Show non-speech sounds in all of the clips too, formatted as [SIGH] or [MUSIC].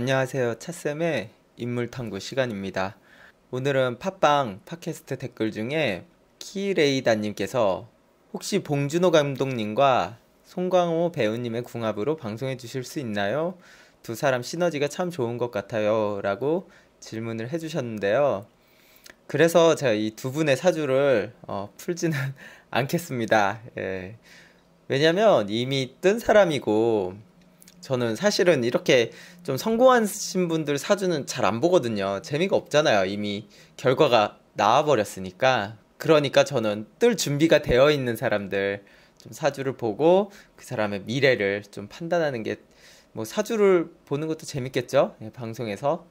안녕하세요. 차쌤의 인물탐구 시간입니다. 오늘은 팟빵 팟캐스트 댓글 중에 키레이다님께서 혹시 봉준호 감독님과 송광호 배우님의 궁합으로 방송해 주실 수 있나요? 두 사람 시너지가 참 좋은 것 같아요. 라고 질문을 해주셨는데요. 그래서 제가 이 두 분의 사주를 어, 풀지는 [LAUGHS] 않겠습니다. 예. 왜냐면 이미 뜬 사람이고 저는 사실은 이렇게 좀 성공하신 분들 사주는 잘 안 보거든요. 재미가 없잖아요. 이미 결과가 나와버렸으니까. 그러니까 저는 뜰 준비가 되어 있는 사람들 좀 사주를 보고 그 사람의 미래를 좀 판단하는 게 뭐 사주를 보는 것도 재밌겠죠? 예, 방송에서.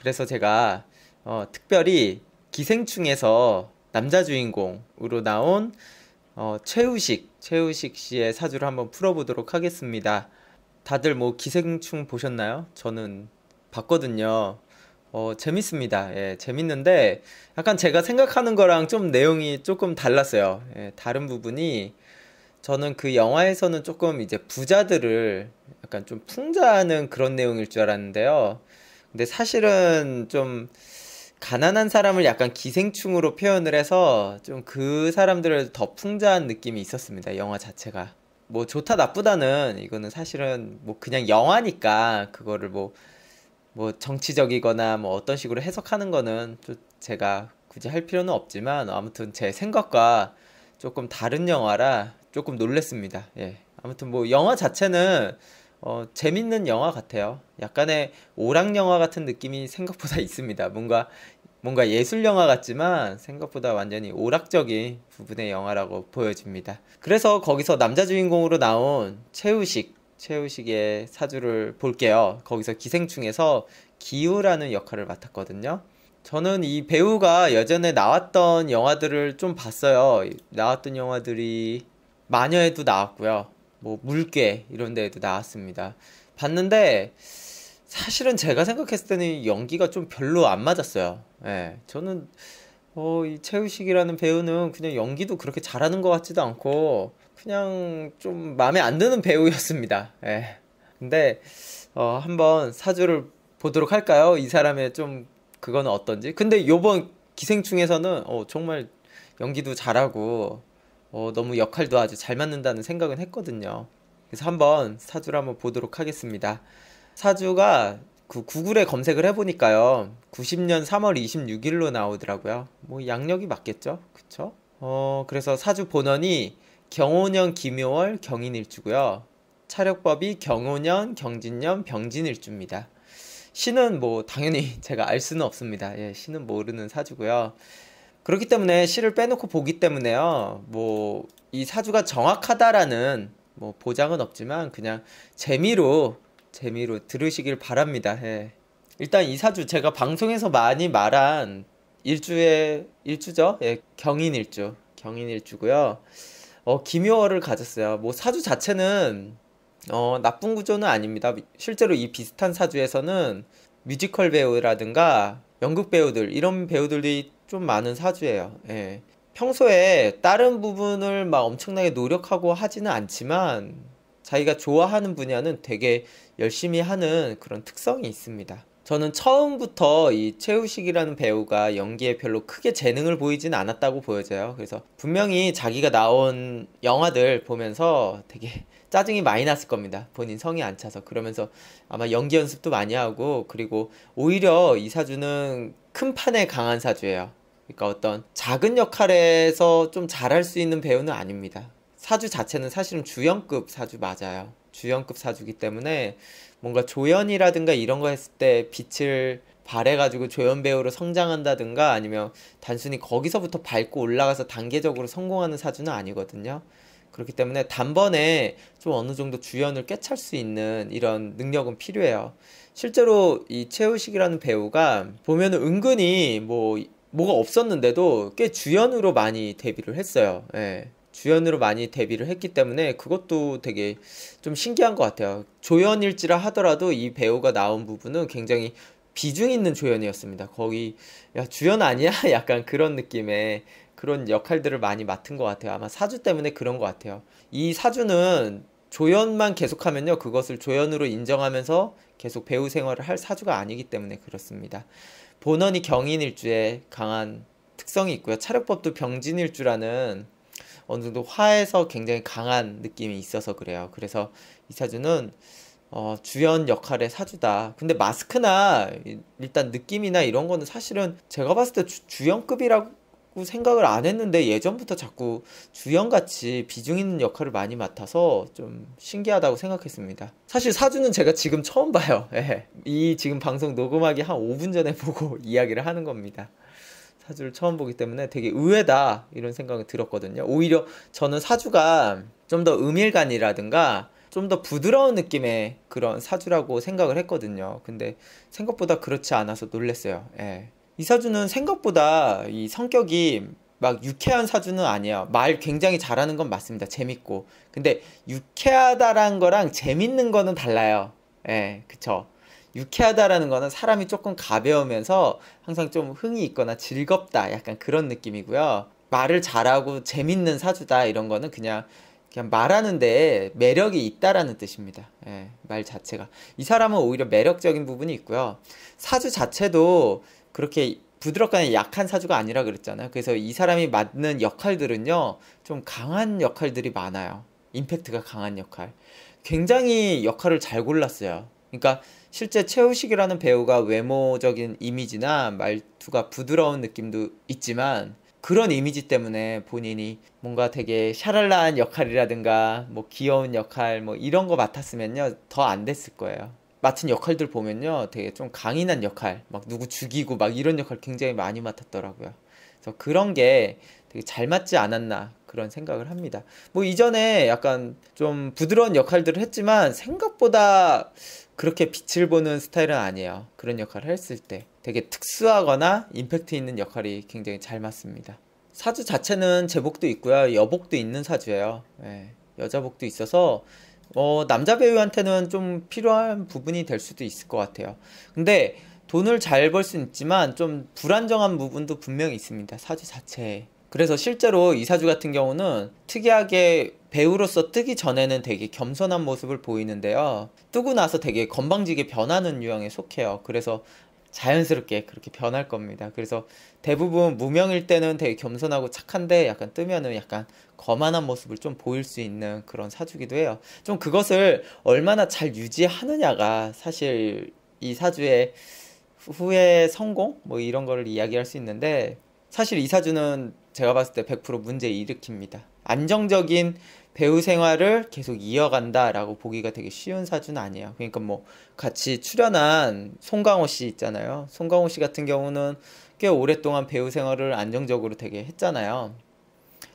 그래서 제가 어, 특별히 기생충에서 남자 주인공으로 나온 어, 최우식, 최우식 씨의 사주를 한번 풀어보도록 하겠습니다. 다들 뭐 기생충 보셨나요? 저는 봤거든요. 어, 재밌습니다. 예, 재밌는데 약간 제가 생각하는 거랑 좀 내용이 조금 달랐어요. 예, 다른 부분이 저는 그 영화에서는 조금 이제 부자들을 약간 좀 풍자하는 그런 내용일 줄 알았는데요. 근데 사실은 좀 가난한 사람을 약간 기생충으로 표현을 해서 좀 그 사람들을 더 풍자한 느낌이 있었습니다. 영화 자체가. 뭐 좋다 나쁘다는 이거는 사실은 뭐 그냥 영화니까 그거를 뭐뭐 뭐 정치적이거나 뭐 어떤 식으로 해석하는 거는 좀 제가 굳이 할 필요는 없지만 아무튼 제 생각과 조금 다른 영화라 조금 놀랬습니다. 예. 아무튼 뭐 영화 자체는 어, 재밌는 영화 같아요. 약간의 오락 영화 같은 느낌이 생각보다 [LAUGHS] 있습니다. 뭔가 뭔가 예술 영화 같지만 생각보다 완전히 오락적인 부분의 영화라고 보여집니다. 그래서 거기서 남자 주인공으로 나온 최우식, 최우식의 사주를 볼게요. 거기서 기생충에서 기우라는 역할을 맡았거든요. 저는 이 배우가 예전에 나왔던 영화들을 좀 봤어요. 나왔던 영화들이 마녀에도 나왔고요. 뭐 물개 이런 데에도 나왔습니다. 봤는데 사실은 제가 생각했을 때는 연기가 좀 별로 안 맞았어요. 예. 저는 어, 이 최우식이라는 배우는 그냥 연기도 그렇게 잘하는 것 같지도 않고 그냥 좀 마음에 안 드는 배우였습니다. 예. 근데 어, 한번 사주를 보도록 할까요? 이 사람의 좀 그거는 어떤지. 근데 요번 기생충에서는 어, 정말 연기도 잘하고 어, 너무 역할도 아주 잘 맞는다는 생각은 했거든요. 그래서 한번 사주를 한번 보도록 하겠습니다. 사주가 그 구글에 검색을 해보니까요. 90년 3월 26일로 나오더라고요. 뭐 양력이 맞겠죠? 그쵸? 어, 그래서 사주 본원이 경호년 기묘월 경인일주고요. 차력법이 경호년 경진년 병진일주입니다. 신은 뭐 당연히 [LAUGHS] 제가 알 수는 없습니다. 예, 신은 모르는 사주고요. 그렇기 때문에 시를 빼놓고 보기 때문에요. 뭐 이 사주가 정확하다라는 뭐 보장은 없지만 그냥 재미로 재미로 들으시길 바랍니다. 예. 일단 이사주 제가 방송에서 많이 말한 일주의 일주죠? 예, 경인 일주. 경인 일주고요. 어, 기묘를 가졌어요. 뭐 사주 자체는 어, 나쁜 구조는 아닙니다. 실제로 이 비슷한 사주에서는 뮤지컬 배우라든가 연극 배우들 이런 배우들이 좀 많은 사주예요. 예. 평소에 다른 부분을 막 엄청나게 노력하고 하지는 않지만 자기가 좋아하는 분야는 되게 열심히 하는 그런 특성이 있습니다. 저는 처음부터 이 최우식이라는 배우가 연기에 별로 크게 재능을 보이진 않았다고 보여져요. 그래서 분명히 자기가 나온 영화들 보면서 되게 [LAUGHS] 짜증이 많이 났을 겁니다. 본인 성이 안 차서. 그러면서 아마 연기 연습도 많이 하고, 그리고 오히려 이 사주는 큰 판에 강한 사주예요. 그러니까 어떤 작은 역할에서 좀 잘할 수 있는 배우는 아닙니다. 사주 자체는 사실은 주연급 사주 맞아요. 주연급 사주기 때문에 뭔가 조연이라든가 이런 거 했을 때 빛을 발해가지고 조연 배우로 성장한다든가 아니면 단순히 거기서부터 밟고 올라가서 단계적으로 성공하는 사주는 아니거든요. 그렇기 때문에 단번에 좀 어느 정도 주연을 꿰찰 수 있는 이런 능력은 필요해요. 실제로 이 최우식이라는 배우가 보면은 은근히 뭐 뭐가 없었는데도 꽤 주연으로 많이 데뷔를 했어요. 예. 주연으로 많이 데뷔를 했기 때문에 그것도 되게 좀 신기한 것 같아요. 조연일지라 하더라도 이 배우가 나온 부분은 굉장히 비중 있는 조연이었습니다. 거기 야 주연 아니야? [LAUGHS] 약간 그런 느낌의 그런 역할들을 많이 맡은 것 같아요. 아마 사주 때문에 그런 것 같아요. 이 사주는 조연만 계속하면요. 그것을 조연으로 인정하면서 계속 배우 생활을 할 사주가 아니기 때문에 그렇습니다. 본원이 경인일주에 강한 특성이 있고요. 차력법도 병진일주라는 어느 정도 화에서 굉장히 강한 느낌이 있어서 그래요. 그래서 이사주는 어, 주연 역할의 사주다. 근데 마스크나 일단 느낌이나 이런 거는 사실은 제가 봤을 때 주, 연급이라고 생각을 안 했는데 예전부터 자꾸 주연같이 비중 있는 역할을 많이 맡아서 좀 신기하다고 생각했습니다. 사실 사주는 제가 지금 처음 봐요. [LAUGHS] 예. 이 지금 방송 녹음하기 한 5분 전에 보고 [LAUGHS] 이야기를 하는 겁니다. 사주를 처음 보기 때문에 되게 의외다 이런 생각이 들었거든요. 오히려 저는 사주가 좀 더 음일간이라든가 좀 더 부드러운 느낌의 그런 사주라고 생각을 했거든요. 근데 생각보다 그렇지 않아서 놀랐어요. 예. 이 사주는 생각보다 이 성격이 막 유쾌한 사주는 아니에요. 말 굉장히 잘하는 건 맞습니다. 재밌고. 근데 유쾌하다란 거랑 재밌는 거는 달라요. 예, 그쵸. 유쾌하다라는 거는 사람이 조금 가벼우면서 항상 좀 흥이 있거나 즐겁다 약간 그런 느낌이고요. 말을 잘하고 재밌는 사주다 이런 거는 그냥 그냥 말하는데 매력이 있다라는 뜻입니다. 예, 말 자체가. 이 사람은 오히려 매력적인 부분이 있고요. 사주 자체도 그렇게 부드럽거나 약한 사주가 아니라 그랬잖아요. 그래서 이 사람이 맡는 역할들은요, 좀 강한 역할들이 많아요. 임팩트가 강한 역할. 굉장히 역할을 잘 골랐어요. 그러니까 실제 최우식이라는 배우가 외모적인 이미지나 말투가 부드러운 느낌도 있지만 그런 이미지 때문에 본인이 뭔가 되게 샤랄라한 역할이라든가 뭐 귀여운 역할 뭐 이런 거 맡았으면요 더 안 됐을 거예요. 맡은 역할들 보면요 되게 좀 강인한 역할 막 누구 죽이고 막 이런 역할 굉장히 많이 맡았더라고요. 그래서 그런 게 되게 잘 맞지 않았나 그런 생각을 합니다. 뭐 이전에 약간 좀 부드러운 역할들을 했지만 생각보다 그렇게 빛을 보는 스타일은 아니에요. 그런 역할을 했을 때 되게 특수하거나 임팩트 있는 역할이 굉장히 잘 맞습니다. 사주 자체는 제복도 있고요. 여복도 있는 사주예요. 네, 여자복도 있어서 어, 남자 배우한테는 좀 필요한 부분이 될 수도 있을 것 같아요. 근데 돈을 잘 벌 수 있지만 좀 불안정한 부분도 분명히 있습니다. 사주 자체에. 그래서 실제로 이사주 같은 경우는 특이하게 배우로서 뜨기 전에는 되게 겸손한 모습을 보이는데요. 뜨고 나서 되게 건방지게 변하는 유형에 속해요. 그래서 자연스럽게 그렇게 변할 겁니다. 그래서 대부분 무명일 때는 되게 겸손하고 착한데 약간 뜨면은 약간 거만한 모습을 좀 보일 수 있는 그런 사주기도 해요. 좀 그것을 얼마나 잘 유지하느냐가 사실 이 사주의 후의 성공 뭐 이런 거를 이야기할 수 있는데 사실 이 사주는 제가 봤을 때 100% 문제 일으킵니다. 안정적인 배우 생활을 계속 이어간다라고 보기가 되게 쉬운 사주는 아니에요. 그러니까 뭐 같이 출연한 송강호 씨 있잖아요. 송강호 씨 같은 경우는 꽤 오랫동안 배우 생활을 안정적으로 되게 했잖아요.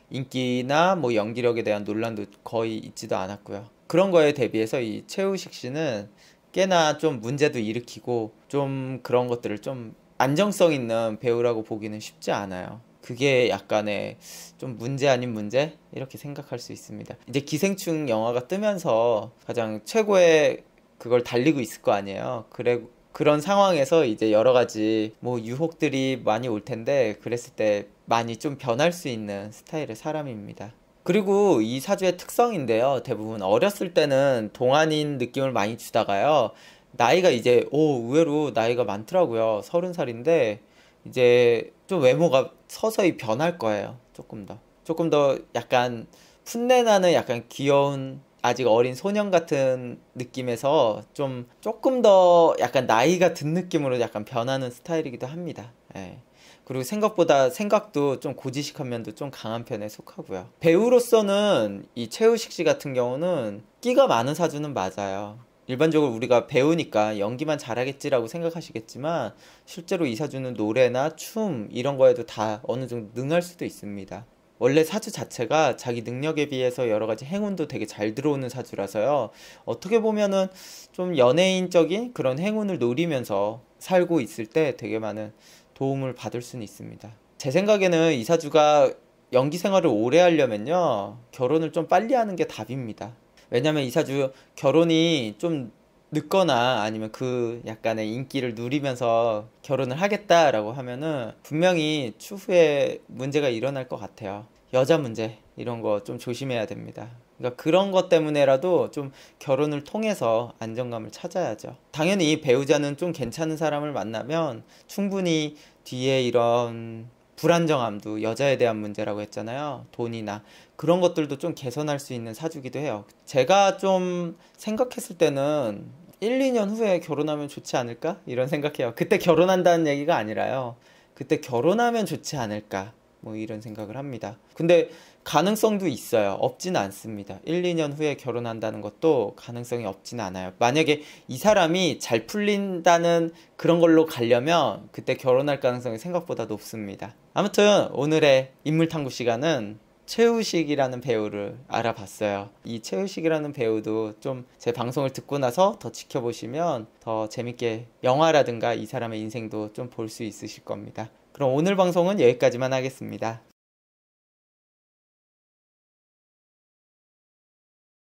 인기나 뭐 연기력에 대한 논란도 거의 있지도 않았고요. 그런 거에 대비해서 이 최우식 씨는 꽤나 좀 문제도 일으키고 좀 그런 것들을 좀 안정성 있는 배우라고 보기는 쉽지 않아요. 그게 약간의 좀 문제 아닌 문제 이렇게 생각할 수 있습니다. 이제 기생충 영화가 뜨면서 가장 최고의 그걸 달리고 있을 거 아니에요. 그래 그런 상황에서 이제 여러 가지 뭐 유혹들이 많이 올 텐데 그랬을 때 많이 좀 변할 수 있는 스타일의 사람입니다. 그리고 이 사주의 특성인데요. 대부분 어렸을 때는 동안인 느낌을 많이 주다가요. 나이가 이제 오 의외로 나이가 많더라고요. 서른 살인데 이제 좀 외모가 서서히 변할 거예요. 조금 더. 조금 더 약간 풋내나는 약간 귀여운 아직 어린 소년 같은 느낌에서 좀 조금 더 약간 나이가 든 느낌으로 약간 변하는 스타일이기도 합니다. 예. 그리고 생각보다 생각도 좀 고지식한 면도 좀 강한 편에 속하고요. 배우로서는 이 최우식 씨 같은 경우는 끼가 많은 사주는 맞아요. 일반적으로 우리가 배우니까 연기만 잘하겠지라고 생각하시겠지만 실제로 이 사주는 노래나 춤 이런 거에도 다 어느 정도 능할 수도 있습니다. 원래 사주 자체가 자기 능력에 비해서 여러 가지 행운도 되게 잘 들어오는 사주라서요. 어떻게 보면은 좀 연예인적인 그런 행운을 노리면서 살고 있을 때 되게 많은 도움을 받을 수는 있습니다. 제 생각에는 이 사주가 연기 생활을 오래 하려면요. 결혼을 좀 빨리 하는 게 답입니다. 왜냐면 이사주 결혼이 좀 늦거나 아니면 그 약간의 인기를 누리면서 결혼을 하겠다라고 하면은 분명히 추후에 문제가 일어날 것 같아요. 여자 문제 이런 거 좀 조심해야 됩니다. 그러니까 그런 것 때문에라도 좀 결혼을 통해서 안정감을 찾아야죠. 당연히 배우자는 좀 괜찮은 사람을 만나면 충분히 뒤에 이런 불안정함도 여자에 대한 문제라고 했잖아요. 돈이나 그런 것들도 좀 개선할 수 있는 사주기도 해요. 제가 좀 생각했을 때는 1, 2년 후에 결혼하면 좋지 않을까? 이런 생각해요. 그때 결혼한다는 얘기가 아니라요. 그때 결혼하면 좋지 않을까? 뭐 이런 생각을 합니다. 근데 가능성도 있어요. 없진 않습니다. 1, 2년 후에 결혼한다는 것도 가능성이 없진 않아요. 만약에 이 사람이 잘 풀린다는 그런 걸로 가려면 그때 결혼할 가능성이 생각보다 높습니다. 아무튼 오늘의 인물탐구 시간은 최우식이라는 배우를 알아봤어요. 이 최우식이라는 배우도 좀 제 방송을 듣고 나서 더 지켜보시면 더 재밌게 영화라든가 이 사람의 인생도 좀 볼 수 있으실 겁니다. 그럼 오늘 방송은 여기까지만 하겠습니다.